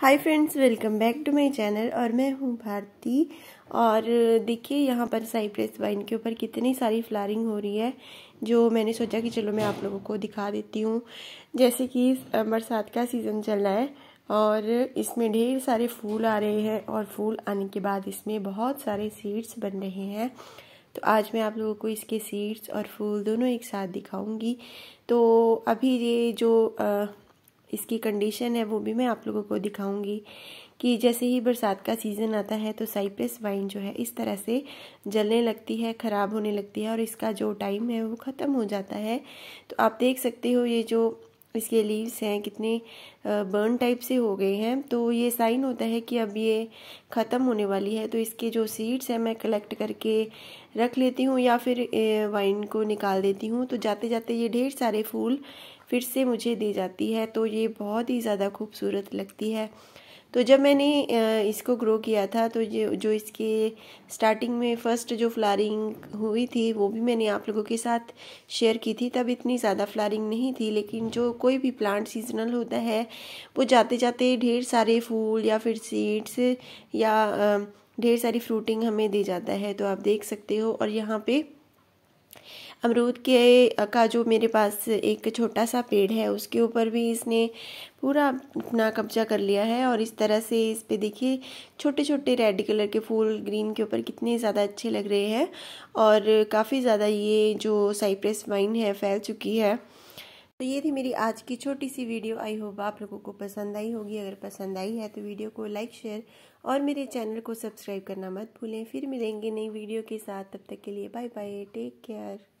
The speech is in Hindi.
hi friends welcome back to my channel और मैं हूँ भारती और देखिए यहाँ पर साइप्रेस वाइन के ऊपर कितनी सारी फ्लारिंग हो रही है जो मैंने सोचा कि चलो मैं आप लोगों को दिखा देती हूँ जैसे कि बरसात का सीज़न चल रहा है और इसमें ढेर सारे फूल आ रहे हैं और फूल आने के बाद इसमें बहुत सारे सीड्स बन रहे हैं तो आज मैं आप लोगों को इसके सीड्स और फूल दोनों एक साथ दिखाऊंगी तो अभी ये जो आ, इसकी कंडीशन है वो भी मैं आप लोगों को दिखाऊंगी कि जैसे ही बरसात का सीज़न आता है तो साइप्रस वाइन जो है इस तरह से जलने लगती है ख़राब होने लगती है और इसका जो टाइम है वो ख़त्म हो जाता है तो आप देख सकते हो ये जो इसके लीव्स हैं कितने बर्न टाइप से हो गए हैं तो ये साइन होता है कि अब ये ख़त्म होने वाली है तो इसके जो सीड्स हैं मैं कलेक्ट करके रख लेती हूँ या फिर वाइन को निकाल देती हूँ तो जाते जाते ये ढेर सारे फूल फिर से मुझे दे जाती है तो ये बहुत ही ज़्यादा खूबसूरत लगती है तो जब मैंने इसको ग्रो किया था तो ये जो इसके स्टार्टिंग में फ़र्स्ट जो फ्लारिंग हुई थी वो भी मैंने आप लोगों के साथ शेयर की थी तब इतनी ज़्यादा फ्लारिंग नहीं थी लेकिन जो कोई भी प्लांट सीजनल होता है वो जाते जाते ढेर सारे फूल या फिर सीड्स या ढेर सारी फ्रूटिंग हमें दे जाता है तो आप देख सकते हो और यहाँ पे अमरूद के का जो मेरे पास एक छोटा सा पेड़ है उसके ऊपर भी इसने पूरा अपना कब्जा कर लिया है और इस तरह से इस पे देखिए छोटे छोटे रेड कलर के फूल ग्रीन के ऊपर कितने ज़्यादा अच्छे लग रहे हैं और काफ़ी ज़्यादा ये जो साइप्रेस वाइन है फैल चुकी है तो ये थी मेरी आज की छोटी सी वीडियो आई होप आप लोगों को पसंद आई होगी अगर पसंद आई है तो वीडियो को लाइक शेयर और मेरे चैनल को सब्सक्राइब करना मत भूलें फिर मिलेंगे नई वीडियो के साथ तब तक के लिए बाय बाय टेक केयर